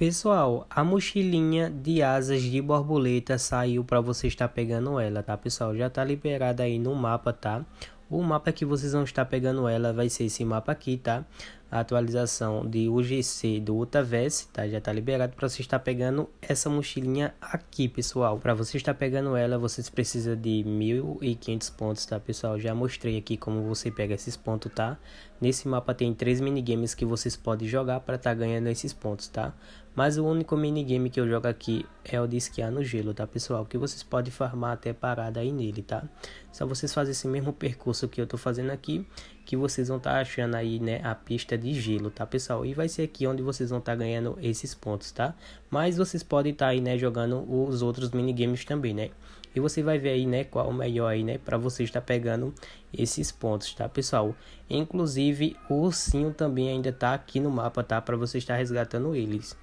Pessoal, a mochilinha de asas de borboleta saiu para você estar pegando ela, tá, pessoal? Já tá liberada aí no mapa, tá? O mapa que vocês vão estar pegando ela vai ser esse mapa aqui, tá? A atualização de UGC do Utaverse, tá? Já tá liberado para você estar pegando essa mochilinha aqui, pessoal. Para você estar pegando ela, vocês precisam de 1.500 pontos, tá, pessoal? Já mostrei aqui como você pega esses pontos, tá? Nesse mapa tem três minigames que vocês podem jogar para estar tá ganhando esses pontos, tá? Mas o único minigame que eu jogo aqui é o de esquiar no gelo, tá pessoal? Que vocês podem farmar até parada aí nele, tá? Só vocês fazem esse mesmo percurso que eu tô fazendo aqui, que vocês vão estar tá achando aí, né, a pista de gelo, tá pessoal? E vai ser aqui onde vocês vão estar tá ganhando esses pontos, tá? Mas vocês podem estar tá aí, né, jogando os outros minigames também, né? E você vai ver aí, né, qual o melhor aí, né, para você estar tá pegando esses pontos, tá, pessoal? Inclusive, o ursinho também ainda tá aqui no mapa, tá? Para você estar resgatando eles.